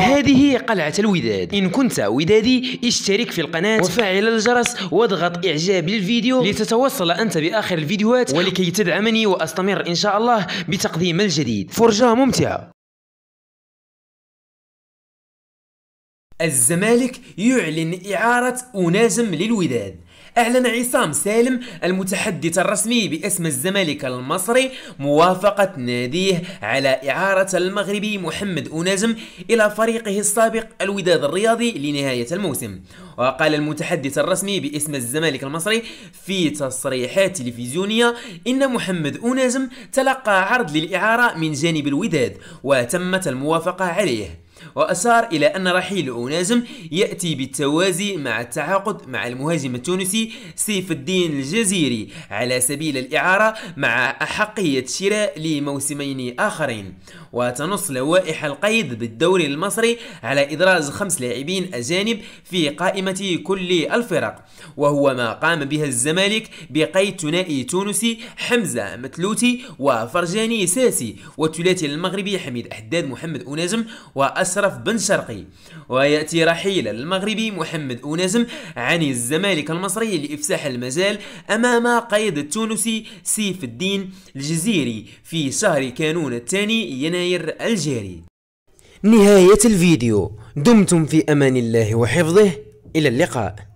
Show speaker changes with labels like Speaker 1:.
Speaker 1: هذه هي قلعة الوداد إن كنت ودادي اشترك في القناة وفعل الجرس واضغط إعجاب للفيديو لتتوصل أنت بآخر الفيديوهات ولكي تدعمني وأستمر إن شاء الله بتقديم الجديد فرجة ممتعة الزمالك يعلن إعارة أونازم للوداد أعلن عصام سالم المتحدث الرسمي باسم الزمالك المصري موافقة ناديه على إعارة المغربي محمد أنازم إلى فريقه السابق الوداد الرياضي لنهاية الموسم وقال المتحدث الرسمي باسم الزمالك المصري في تصريحات تلفزيونية إن محمد أنازم تلقى عرض للإعارة من جانب الوداد وتمت الموافقة عليه وأشار إلى أن رحيل أوناجم يأتي بالتوازي مع التعاقد مع المهاجم التونسي سيف الدين الجزيري على سبيل الإعارة مع أحقية شراء لموسمين آخرين وتنص لوائح القيد بالدوري المصري على إدراج خمس لاعبين أجانب في قائمة كل الفرق وهو ما قام بها الزمالك بقيد ثنائي تونسي حمزة متلوتي وفرجاني ساسي والثلاثي المغربي حميد أحداد محمد أوناجم وأس اشرف بن شرقي ويأتي رحيل المغربي محمد أونازم عن الزمالك المصري لإفساح المجال أمام قيد التونسي سيف الدين الجزيري في شهر كانون الثاني يناير الجاري نهاية الفيديو دمتم في أمان الله وحفظه إلى اللقاء